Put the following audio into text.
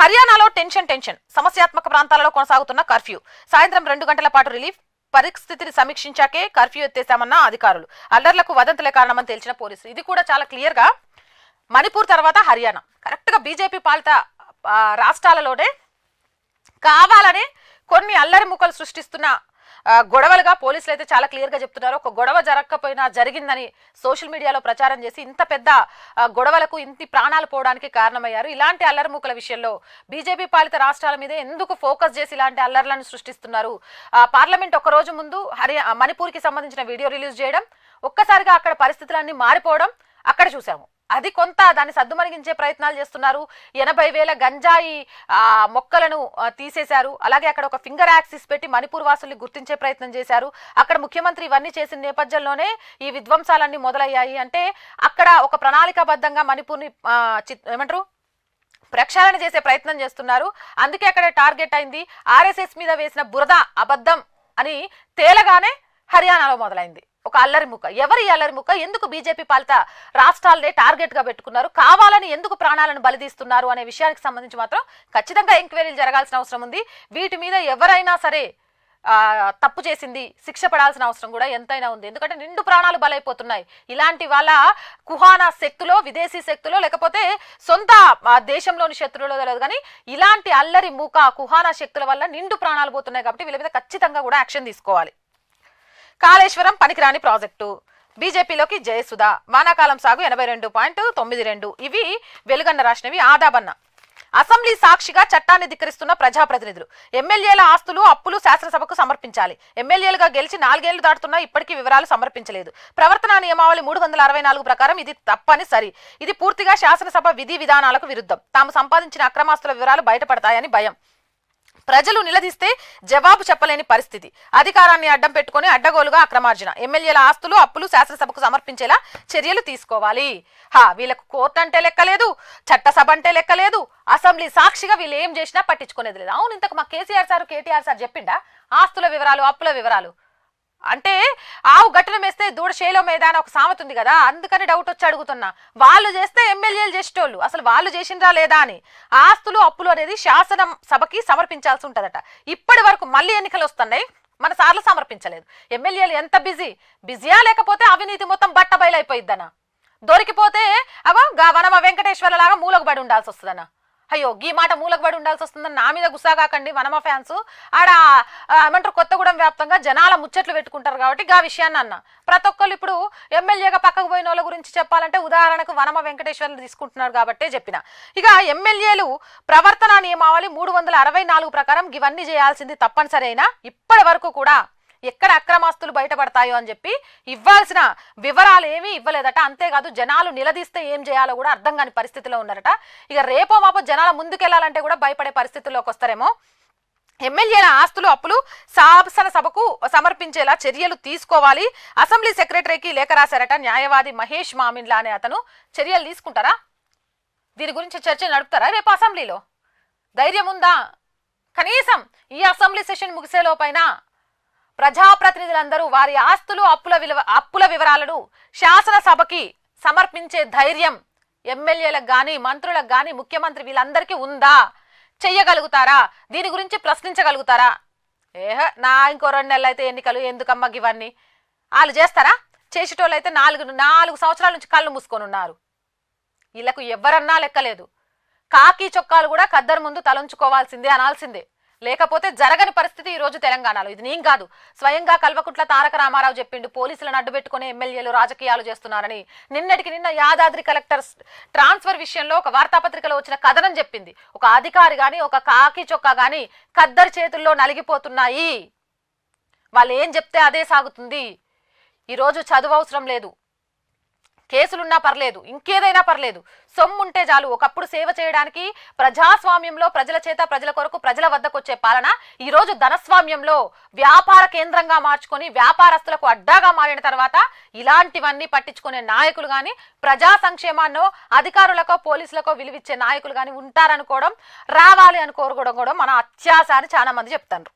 హర్యానాలో tension tension సమస్యాత్మక ప్రాంతాలలో కొనసాగుతున్న కర్ఫ్యూ సాయంత్రం రెండు గంటల పాటు రిలీఫ్ పరిస్థితిని సమీక్షించాకే కర్ఫ్యూ ఎత్తేశామన్న అధికారులు అల్లర్లకు వదంతులే కారణమని తేల్చిన పోలీసులు ఇది కూడా చాలా క్లియర్ గా మణిపూర్ తర్వాత హర్యానా కరెక్ట్ గా బీజేపీ పాలిత రాష్ట్రాలలోనే కావాలనే కొన్ని అల్లరి ముఖలు సృష్టిస్తున్న గొడవలుగా పోలీసులు అయితే చాలా క్లియర్ గా చెప్తున్నారు ఒక గొడవ జరగకపోయినా జరిగిందని సోషల్ మీడియాలో ప్రచారం చేసి ఇంత పెద్ద గొడవలకు ఇంత ప్రాణాలు పోవడానికి కారణమయ్యారు ఇలాంటి అల్లరిముకల విషయంలో బీజేపీ పాలిత రాష్ట్రాల మీద ఎందుకు ఫోకస్ చేసి ఇలాంటి అల్లర్లను సృష్టిస్తున్నారు పార్లమెంట్ ఒక రోజు ముందు హరి మణిపూర్ కి సంబంధించిన వీడియో రిలీజ్ చేయడం ఒక్కసారిగా అక్కడ పరిస్థితులన్నీ మారిపోవడం అక్కడ చూసాము అది కొంత దాన్ని సద్దుమణిగించే ప్రయత్నాలు చేస్తున్నారు ఎనభై వేల గంజాయి మొక్కలను తీసేశారు అలాగే అక్కడ ఒక ఫింగర్ యాక్సిస్ పెట్టి మణిపూర్ వాసుల్ని గుర్తించే ప్రయత్నం చేశారు అక్కడ ముఖ్యమంత్రి ఇవన్నీ చేసిన నేపథ్యంలోనే ఈ విధ్వంసాలన్నీ మొదలయ్యాయి అంటే అక్కడ ఒక ప్రణాళికాబద్ధంగా మణిపూర్ని ఏమంటారు ప్రక్షాళన చేసే ప్రయత్నం చేస్తున్నారు అందుకే అక్కడ టార్గెట్ అయింది ఆర్ఎస్ఎస్ మీద వేసిన బురద అబద్ధం అని తేలగానే హర్యానాలో మొదలైంది ఒక అల్లరి ముఖ ఎవరి అల్లరి ముఖ ఎందుకు బీజేపీ పాలిత రాష్ట్రాలనే టార్గెట్ గా పెట్టుకున్నారు కావాలని ఎందుకు ప్రాణాలను బలిదీస్తున్నారు అనే విషయానికి సంబంధించి మాత్రం ఖచ్చితంగా ఎంక్వైరీలు జరగాల్సిన అవసరం ఉంది వీటి మీద ఎవరైనా సరే తప్పు చేసింది శిక్ష పడాల్సిన అవసరం కూడా ఎంతైనా ఉంది ఎందుకంటే నిండు ప్రాణాలు బలైపోతున్నాయి ఇలాంటి వాళ్ళ కుహాన శక్తులో విదేశీ శక్తులో లేకపోతే సొంత దేశంలోని శత్రువులో తెలియదు కానీ ఇలాంటి అల్లరి మూక కుహాన శక్తుల వల్ల నిండు ప్రాణాలు పోతున్నాయి కాబట్టి వీళ్ళ మీద ఖచ్చితంగా కూడా యాక్షన్ తీసుకోవాలి కాళేశ్వరం పనికిరాని ప్రాజెక్టు బీజేపీలోకి జయసుధ వానాకాలం సాగు ఎనభై రెండు పాయింట్ తొమ్మిది రెండు ఇవి వెలుగన్న రాసినవి ఆదాబన్న అసెంబ్లీ సాక్షిగా చట్టాన్ని ధిక్కరిస్తున్న ప్రజాప్రతినిధులు ఎమ్మెల్యేల ఆస్తులు అప్పులు శాసనసభకు సమర్పించాలి ఎమ్మెల్యేలుగా గెలిచి నాలుగేళ్లు దాటుతున్నా ఇప్పటికీ వివరాలు సమర్పించలేదు ప్రవర్తన నియమావళి మూడు వందల అరవై నాలుగు ప్రకారం ఇది తప్పనిసరి ఇది పూర్తిగా శాసనసభ విధి విధానాలకు విరుద్ధం తాము సంపాదించిన అక్రమాస్తుల వివరాలు బయటపడతాయని భయం ప్రజలు నిలదీస్తే జవాబు చెప్పలేని పరిస్థితి అధికారాన్ని అడ్డం పెట్టుకుని అడ్డగోలుగా అక్రమార్జన ఎమ్మెల్యేల ఆస్తులు అప్పులు శాసనసభకు సమర్పించేలా చర్యలు తీసుకోవాలి హా వీళ్ళకు కోర్టు అంటే లెక్కలేదు చట్టసభ అంటే లెక్కలేదు అసెంబ్లీ సాక్షిగా వీళ్ళు ఏం చేసినా పట్టించుకునేది లేదు అవును ఇంతకు మా కేసీఆర్ సార్ కేటీఆర్ సార్ చెప్పిండా ఆస్తుల వివరాలు అప్పుల వివరాలు అంటే ఆవు గట్టున వేస్తే దూడ శైలో మీద అని ఒక సామెత ఉంది కదా అందుకని డౌట్ వచ్చి అడుగుతున్నా వాళ్ళు చేస్తే ఎమ్మెల్యేలు చేసేటోళ్ళు అసలు వాళ్ళు చేసిందా లేదా అని ఆస్తులు అప్పులు అనేది శాసనం సభకి సమర్పించాల్సి ఉంటుందట ఇప్పటి వరకు మళ్ళీ ఎన్నికలు వస్తున్నాయి మన సార్లు సమర్పించలేదు ఎమ్మెల్యేలు ఎంత బిజీ బిజీయా లేకపోతే అవినీతి మొత్తం బట్ట బయలైపోయిద్దనా దొరికిపోతే అగో గా వనమ వెంకటేశ్వర లాగా మూలకు పడి ఉండాల్సి వస్తుందన్నా అయ్యో ఈ మాట మూలకబడి ఉండాల్సి వస్తుందని నా మీద గుసా కాకండి వనమ ఫ్యాన్స్ ఆడ ఏమంటారు కొత్తగూడెం వ్యాప్తంగా జనాల ముచ్చట్లు పెట్టుకుంటారు కాబట్టి గా విషయాన్ని అన్న ప్రతి ఒక్కరు ఇప్పుడు ఎమ్మెల్యేగా పక్కకు పోయిన వాళ్ళ గురించి చెప్పాలంటే ఉదాహరణకు వనమ వెంకటేశ్వర్లు తీసుకుంటున్నారు కాబట్టి చెప్పిన ఇక ఎమ్మెల్యేలు ప్రవర్తన నియమావళి మూడు వందల అరవై నాలుగు ప్రకారం ఇవన్నీ చేయాల్సింది తప్పనిసరి అయినా ఇప్పటి వరకు కూడా ఎక్కడ అక్రమాస్తులు బయటపడతాయో అని చెప్పి ఇవ్వాల్సిన వివరాలు ఏమీ ఇవ్వలేదట అంతేకాదు జనాలు నిలదీస్తే ఏం చేయాలో కూడా అర్థం కాని పరిస్థితిలో ఉన్నారట ఇక రేపో మాపో జనాల ముందుకెళ్లాలంటే కూడా భయపడే పరిస్థితుల్లోకి వస్తారేమో ఎమ్మెల్యేల ఆస్తులు అప్పులు శాసన సభకు సమర్పించేలా చర్యలు తీసుకోవాలి అసెంబ్లీ సెక్రటరీకి లేఖ రాశారట న్యాయవాది మహేష్ మామిన్లా అనే అతను చర్యలు తీసుకుంటారా దీని గురించి చర్చలు నడుపుతారా రేపు అసెంబ్లీలో ధైర్యం ఉందా కనీసం ఈ అసెంబ్లీ సెషన్ ముగిసేలోపైనా ప్రజాప్రతినిధులందరూ వారి ఆస్తులు అప్పుల విలువ అప్పుల వివరాలను శాసనసభకి సమర్పించే ధైర్యం ఎమ్మెల్యేలకు గాని మంత్రులకు గాని ముఖ్యమంత్రి వీళ్ళందరికీ ఉందా చెయ్యగలుగుతారా దీని గురించి ప్రశ్నించగలుగుతారా ఏహ నా ఇంకో రెండు నెలలు అయితే ఎన్నికలు ఎందుకమ్మ ఇవన్నీ వాళ్ళు చేస్తారా చేసేటోళ్ళు అయితే నాలుగు నాలుగు సంవత్సరాల నుంచి కళ్ళు మూసుకొని ఉన్నారు వీళ్ళకు ఎవరన్నా లెక్కలేదు కాకి చొక్కాలు కూడా కద్దరు ముందు తలంచుకోవాల్సిందే అనాల్సిందే లేకపోతే జరగని పరిస్థితి ఈ రోజు తెలంగాణలో ఇది నేను కాదు స్వయంగా కల్వకుట్ల తారక రామారావు చెప్పిండు పోలీసులను అడ్డుపెట్టుకుని ఎమ్మెల్యేలు రాజకీయాలు చేస్తున్నారని నిన్నటికి నిన్న యాదాద్రి కలెక్టర్ ట్రాన్స్ఫర్ విషయంలో ఒక వార్తాపత్రికలో వచ్చిన కథనం చెప్పింది ఒక అధికారి గాని ఒక కాకి చొక్కా గాని కద్దరి చేతుల్లో నలిగిపోతున్నాయి వాళ్ళు ఏం చెప్తే అదే సాగుతుంది ఈరోజు చదువు అవసరం లేదు కేసులున్నా పర్లేదు ఇంకేదైనా పర్లేదు సొమ్ముంటే చాలు ఒకప్పుడు సేవ చేయడానికి ప్రజాస్వామ్యంలో ప్రజల చేత ప్రజల కొరకు ప్రజల వద్దకు వచ్చే పాలన ఈరోజు ధనస్వామ్యంలో వ్యాపార కేంద్రంగా మార్చుకొని వ్యాపారస్తులకు అడ్డాగా మారిన తర్వాత ఇలాంటివన్నీ పట్టించుకునే నాయకులు కానీ ప్రజా సంక్షేమాన్నో అధికారులకో పోలీసులకో విలువిచ్చే నాయకులు కానీ ఉంటారనుకోవడం రావాలి అని కోరుకోవడం కూడా మన అత్యాశ అని చాలా మంది చెప్తారు